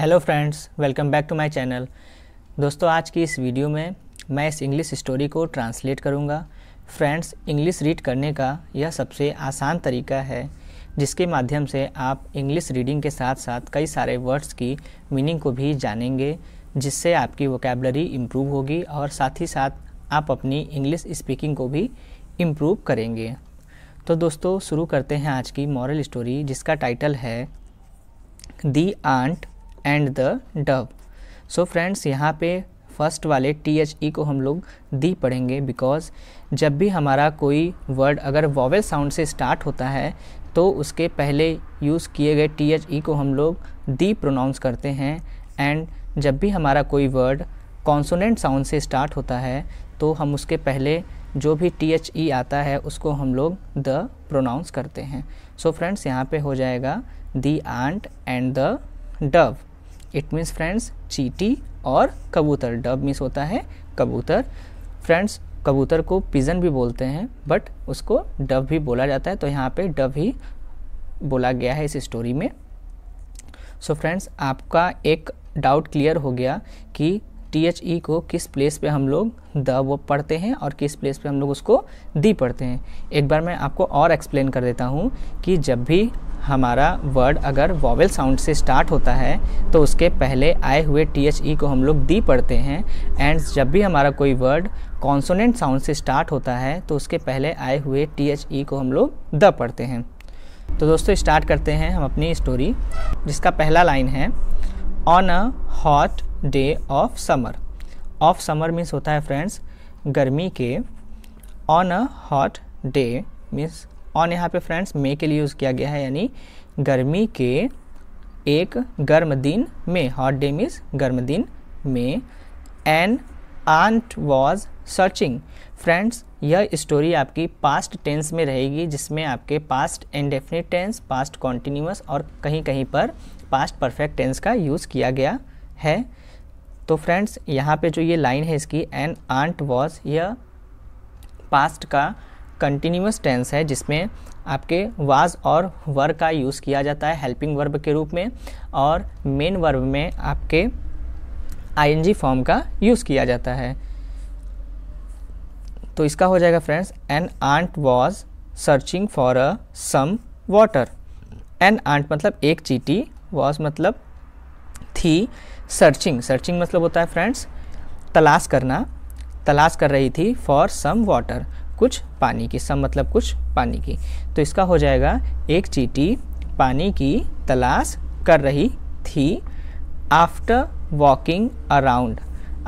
hello friends welcome back to my channel दोस्तों आज की इस वीडियो में मैं इस इंग्लिश स्टोरी को ट्रांसलेट करूँगा फ्रेंड्स इंग्लिश रीड करने का यह सबसे आसान तरीका है जिसके माध्यम से आप इंग्लिश रीडिंग के साथ साथ कई सारे वर्ड्स की मीनिंग को भी जानेंगे जिससे आपकी वोकेबलरी इम्प्रूव होगी और साथ ही साथ आप अपनी इंग्लिश स्पीकिंग को भी इम्प्रूव करेंगे तो दोस्तों शुरू करते हैं आज की मॉरल स्टोरी जिसका टाइटल है the ant and the dove so friends यहाँ पे फर्स्ट वाले टी एच ई को हम लोग दी पढ़ेंगे बिकॉज जब भी हमारा कोई वर्ड अगर वॉवेल साउंड से स्टार्ट होता है तो उसके पहले यूज़ किए गए टी एच ई को हम लोग दी प्रोनाउंस करते हैं एंड जब भी हमारा कोई वर्ड कॉन्सोनेंट साउंड से स्टार्ट होता है तो हम उसके पहले जो भी टी एच ई आता है उसको हम लोग द प्रोनाउंस करते हैं सो फ्रेंड्स यहाँ पे हो जाएगा the ant and the dove it means friends चीटी और कबूतर डब मीन्स होता है कबूतर फ्रेंड्स कबूतर को पिजन भी बोलते हैं बट उसको डब भी बोला जाता है तो यहाँ पे डब ही बोला गया है इस स्टोरी में सो so फ्रेंड्स आपका एक डाउट क्लियर हो गया कि टी एच ई को किस प्लेस पे हम लोग द वो पढ़ते हैं और किस प्लेस पे हम लोग उसको दी पढ़ते हैं एक बार मैं आपको और एक्सप्लेन कर देता हूँ कि जब भी हमारा वर्ड अगर वॉवल साउंड से स्टार्ट होता है तो उसके पहले आए हुए टी एच ई को हम लोग डी पढ़ते हैं एंड जब भी हमारा कोई वर्ड कॉन्सोनेंट साउंड से स्टार्ट होता है तो उसके पहले आए हुए टी एच ई को हम लोग द पढ़ते हैं तो दोस्तों स्टार्ट करते हैं हम अपनी स्टोरी जिसका पहला लाइन है on a hot day of summer of summer means होता है फ्रेंड्स गर्मी के on a hot day means on यहाँ पे फ्रेंड्स मे के लिए यूज़ किया गया है यानी गर्मी के एक गर्म दिन में हॉट डे मीन्स गर्म दिन में an ant was searching friends यह स्टोरी आपकी पास्ट टेंस में रहेगी जिसमें आपके past indefinite tense past continuous और कहीं कहीं पर पास्ट परफेक्ट टेंस का यूज़ किया गया है तो फ्रेंड्स यहाँ पे जो ये लाइन है इसकी एन आंट वॉज यह पास्ट का कंटिन्यूस टेंस है जिसमें आपके वाज और वर का यूज़ किया जाता है हेल्पिंग वर्ब के रूप में और मेन वर्ब में आपके आईएनजी फॉर्म का यूज़ किया जाता है तो इसका हो जाएगा friends an ant was searching for a some water an ant मतलब एक चीटी वॉज मतलब थी सर्चिंग सर्चिंग मतलब होता है फ्रेंड्स तलाश करना तलाश कर रही थी फॉर सम वाटर कुछ पानी की सम मतलब कुछ पानी की तो इसका हो जाएगा एक चीटी पानी की तलाश कर रही थी आफ्टर वॉकिंग अराउंड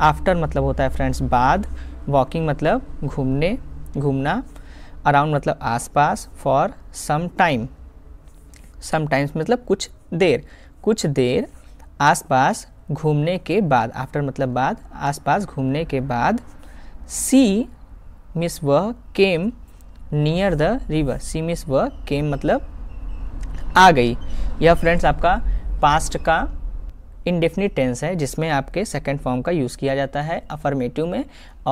आफ्टर मतलब होता है फ्रेंड्स बाद वॉकिंग मतलब घूमने घूमना अराउंड मतलब आसपास for some time some times मतलब कुछ देर कुछ देर आसपास घूमने के बाद आफ्टर मतलब बाद आसपास घूमने के बाद सी मिस व came near the river she means व केम मतलब आ गई यह फ्रेंड्स आपका पास्ट का इनडेफिनिट टेंस है जिसमें आपके सेकेंड फॉर्म का यूज़ किया जाता है अफर्मेटिव में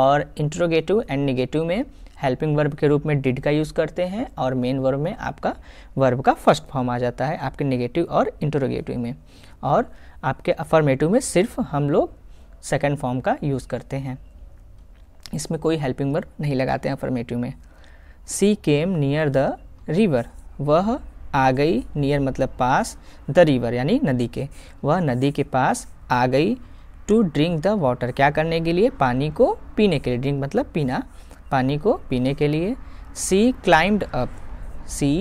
और इंट्रोगेटिव एंड निगेटिव में हेल्पिंग वर्ब के रूप में डिड का यूज़ करते हैं और मेन वर्ब में आपका वर्ब का फर्स्ट फॉर्म आ जाता है आपके निगेटिव और इंट्रोगेटिव में और आपके अफर्मेटिव में सिर्फ हम लोग सेकेंड फॉर्म का यूज़ करते हैं इसमें कोई हेल्पिंग वर्ब नहीं लगाते हैं अफर्मेटिव में she came near the river वह आ गई नियर मतलब पास द रिवर यानी नदी के वह नदी के पास आ गई टू ड्रिंक द वाटर क्या करने के लिए पानी को पीने के लिए ड्रिंक मतलब पीना पानी को पीने के लिए she climbed up she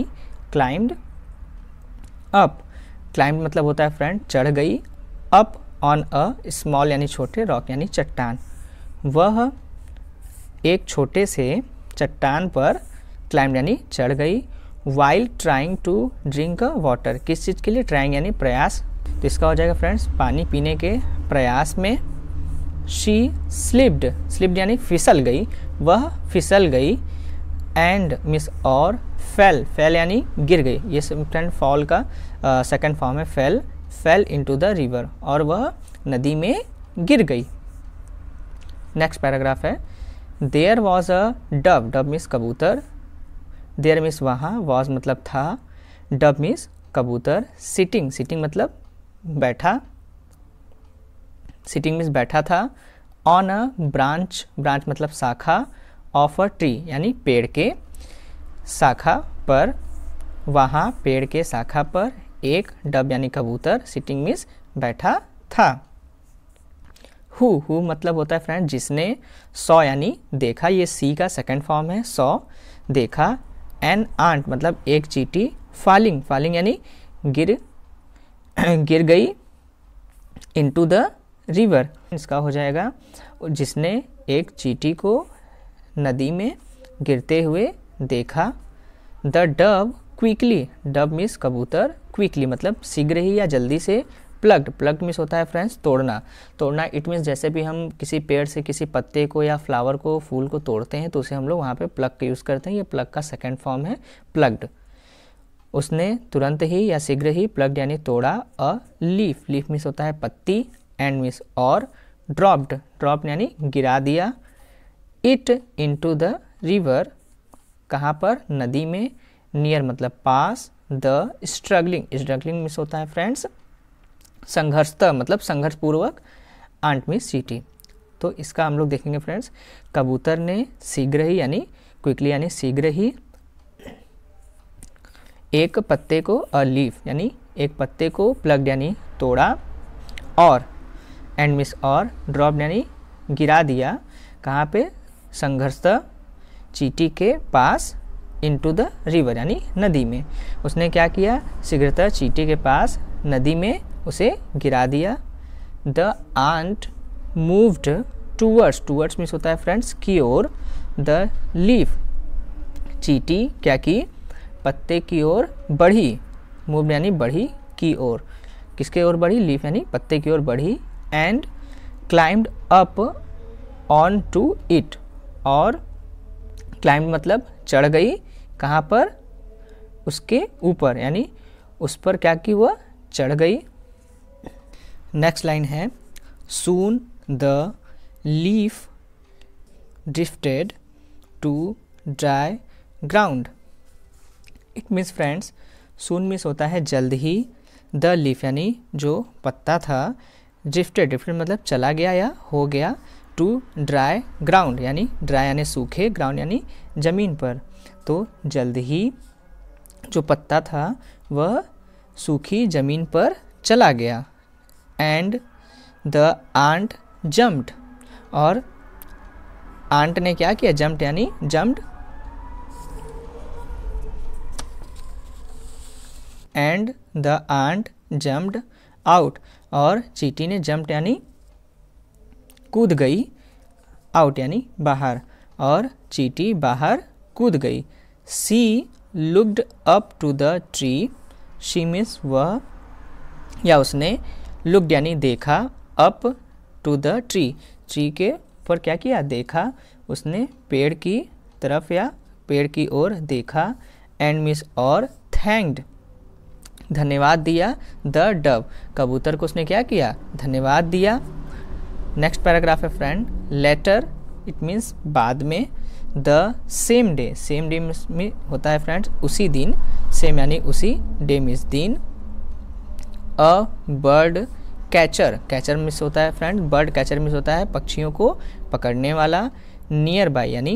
climbed up climbed मतलब होता है फ्रेंड चढ़ गई अप ऑन अ स्मॉल यानी छोटे रॉक यानी चट्टान वह एक छोटे से चट्टान पर क्लाइम यानी चढ़ गई while trying to drink water किस चीज़ के लिए ट्राइंग यानी प्रयास तो इसका हो जाएगा फ्रेंड्स पानी पीने के प्रयास में शी स्लिप्ड स्लिप्ड यानी फिसल गई वह फिसल गई एंड मिस और फेल फेल यानी गिर गई ये फ्रेंड फॉल का सेकेंड फॉर्म है fell fell into the river और वह नदी में गिर गई नेक्स्ट पैराग्राफ है there was a dove dove means कबूतर देयर मीस वहाँ वॉज मतलब था डब मीस कबूतर सिटिंग सिटिंग मतलब बैठा सिटिंग मीस बैठा था ऑन अ ब्रांच ब्रांच मतलब शाखा ऑफ अ ट्री यानी पेड़ के शाखा पर वहाँ पेड़ के शाखा पर एक डब यानी कबूतर सिटिंग मीस बैठा था हु हु मतलब होता है फ्रेंड जिसने सौ यानी देखा ये सी का सेकेंड फॉर्म है सौ देखा एन आंट मतलब एक चीटी फॉलिंग फॉलिंग यानी गिर गिर गई इनटू द रिवर इसका हो जाएगा जिसने एक चीटी को नदी में गिरते हुए देखा the dove quickly dove means कबूतर क्विकली मतलब शीघ्र ही या जल्दी से प्लग्ड प्लग्ड मीन्स होता है फ्रेंड्स तोड़ना तोड़ना इट मीन्स जैसे भी हम किसी पेड़ से किसी पत्ते को या फ्लावर को फूल को तोड़ते हैं तो उसे हम लोग वहाँ पे प्लग का यूज़ करते हैं ये प्लग का सेकेंड फॉर्म है प्लग्ड उसने तुरंत ही या शीघ्र ही प्लग्ड यानी तोड़ा अ लीफ लीफ मीन्स होता है पत्ती एंड मीन्स और ड्रॉप्ड ड्रॉप यानी गिरा दिया इट टू द रिवर कहाँ पर नदी में नियर मतलब पास द स्ट्रगलिंग स्ट्रगलिंग मिस होता है फ्रेंड्स संघर्षत मतलब संघर्षपूर्वक आंट में सीटी तो इसका हम लोग देखेंगे फ्रेंड्स कबूतर ने शीघ्र ही यानी क्विकली यानी शीघ्र ही एक पत्ते को अ लीफ यानी एक पत्ते को प्लग यानी तोड़ा और एंड मिस और ड्रॉप यानी गिरा दिया कहाँ पे संघर्ष चीटी के पास इनटू द रिवर यानी नदी में उसने क्या किया शीघ्रता चीटी के पास नदी में उसे गिरा दिया the ant moved towards towards means होता है फ्रेंड्स की ओर द लीफ चीटी क्या की पत्ते की ओर बढ़ी मूव यानी बढ़ी की ओर किसके ओर बढ़ी लीफ यानी पत्ते की ओर बढ़ी and climbed up on to it और क्लाइम मतलब चढ़ गई कहाँ पर उसके ऊपर यानी उस पर क्या की वह चढ़ गई नेक्स्ट लाइन है soon the leaf drifted to dry ground it means friends soon means होता है जल्द ही द लीफ यानी जो पत्ता था ड्रिफ्टेड ड्रिफ्टेड मतलब चला गया या हो गया टू ड्राई ग्राउंड यानी ड्राई यानी सूखे ग्राउंड यानी ज़मीन पर तो जल्द ही जो पत्ता था वह सूखी ज़मीन पर चला गया एंड द आंट जम्प्ड और आंट ने क्या किया जम्प्ड यानी jumped and the ant jumped out और चीटी ने जम्प्ड यानी कूद गई आउट यानी बाहर और चीटी बाहर कूद गई she looked up to the tree she means वह या उसने लुकड यानी देखा up to the tree tree के ऊपर क्या किया देखा उसने पेड़ की तरफ या पेड़ की ओर देखा एंड मिस और थैंक्ड धन्यवाद दिया द डव कबूतर को उसने क्या किया धन्यवाद दिया नेक्स्ट पैराग्राफ है फ्रेंड लेटर इट मीन्स बाद में the same day same day में होता है फ्रेंड्स उसी दिन सेम यानी उसी डे मिस दिन a bird catcher catcher means होता है फ्रेंड बर्ड कैचर मिस होता है पक्षियों को पकड़ने वाला नियर बाई यानी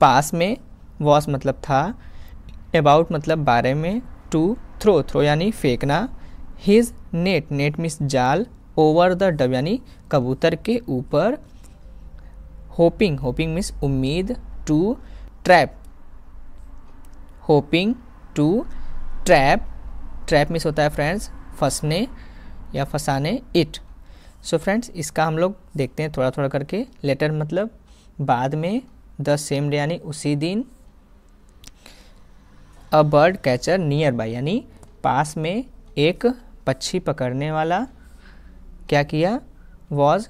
पास में वॉस मतलब था अबाउट मतलब बारे में टू थ्रो थ्रो यानी फेंकना हिज नेट नेट मिस जाल ओवर द डब यानी कबूतर के ऊपर होपिंग होपिंग मिस उम्मीद to trap hoping to trap trap means होता है फ्रेंड्स फंसने या फंसाने इट सो फ्रेंड्स इसका हम लोग देखते हैं थोड़ा थोड़ा करके लेटर मतलब बाद में द सेम डे यानी उसी दिन a bird catcher nearby यानी पास में एक पक्षी पकड़ने वाला क्या किया was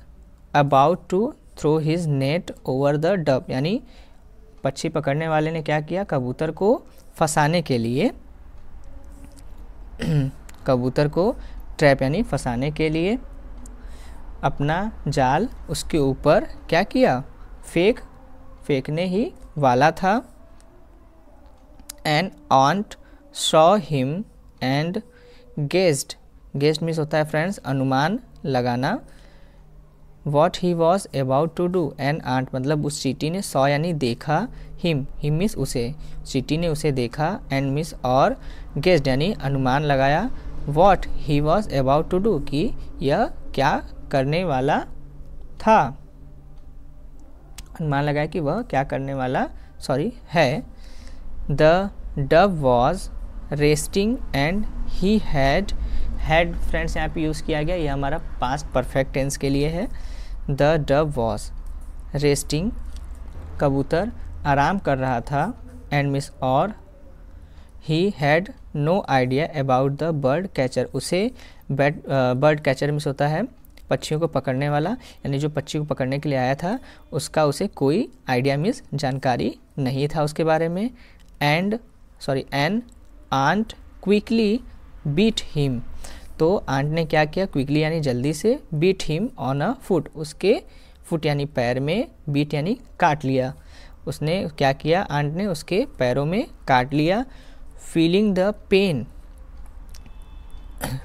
about to throw his net over the dove यानी पक्षी पकड़ने वाले ने क्या किया कबूतर को फंसाने के लिए कबूतर को ट्रैप यानी फंसाने के लिए अपना जाल उसके ऊपर क्या किया फेंक फेंकने ही वाला था and ant saw him and guessed guessed means होता है फ्रेंड्स अनुमान लगाना what he was about to do an ant मतलब उस चीटी ने सॉ यानी देखा हिम हिम मिस उसे चीटी ने उसे देखा एंड मिस और गेस्ट यानी अनुमान लगाया what he was about to do कि यह क्या करने वाला था अनुमान लगाया कि वह क्या करने वाला सॉरी है the dove was resting and he had had friends यहाँ पे यूज़ किया गया ये हमारा पास्ट परफेक्ट टेंस के लिए है द डब वॉज रेस्टिंग कबूतर आराम कर रहा था एंड मिस और he had no idea about the bird catcher उसे बैट बर्ड कैचर मिस होता है पक्षियों को पकड़ने वाला यानी जो पक्षी को पकड़ने के लिए आया था उसका उसे कोई आइडिया मिस जानकारी नहीं था उसके बारे में and sorry an ant quickly bit him तो आंट ने क्या किया क्विकली यानी जल्दी से bit him on a foot उसके फुट यानी पैर में बीट यानी काट लिया उसने क्या किया आंट ने उसके पैरों में काट लिया feeling the pain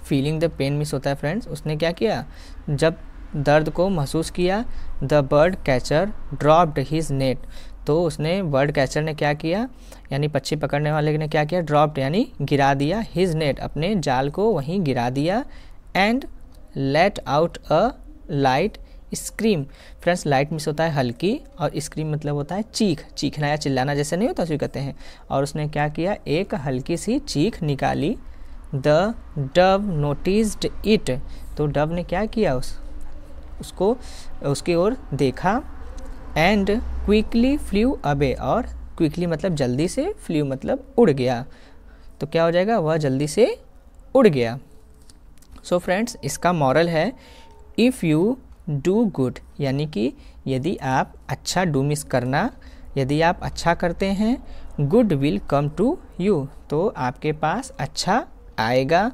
feeling the pain means होता है फ्रेंड्स उसने क्या किया जब दर्द को महसूस किया the bird catcher dropped his net तो उसने बर्ड कैचर ने क्या किया यानी पक्षी पकड़ने वाले ने क्या किया ड्रॉप्ड यानी गिरा दिया हिज नेट अपने जाल को वहीं गिरा दिया and let out a light scream friends light means होता है हल्की और स्क्रीम मतलब होता है चीख चीखना या चिल्लाना जैसे नहीं होता उसे कहते हैं और उसने क्या किया एक हल्की सी चीख निकाली द डव नोटिस इट तो डव ने क्या किया उस उसको उसकी ओर देखा एंड क्विकली फ्ल्यू अबे और क्विकली मतलब जल्दी से फ्ल्यू मतलब उड़ गया तो क्या हो जाएगा वह जल्दी से उड़ गया सो so फ्रेंड्स इसका मॉरल है इफ़ यू डू गुड यानी कि यदि आप अच्छा डू मिस करना यदि आप अच्छा करते हैं good will come to you तो आपके पास अच्छा आएगा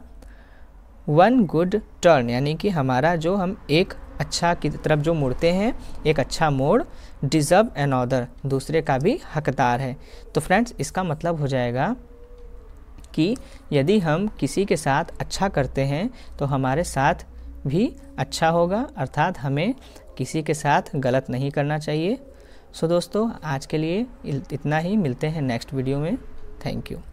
वन गुड टर्न यानी कि हमारा जो हम एक अच्छा की तरफ जो मुड़ते हैं एक अच्छा मोड़ डिज़र्व एन ऑदर दूसरे का भी हकदार है तो फ्रेंड्स इसका मतलब हो जाएगा कि यदि हम किसी के साथ अच्छा करते हैं तो हमारे साथ भी अच्छा होगा अर्थात हमें किसी के साथ गलत नहीं करना चाहिए सो दोस्तों आज के लिए इतना ही मिलते हैं नेक्स्ट वीडियो में थैंक यू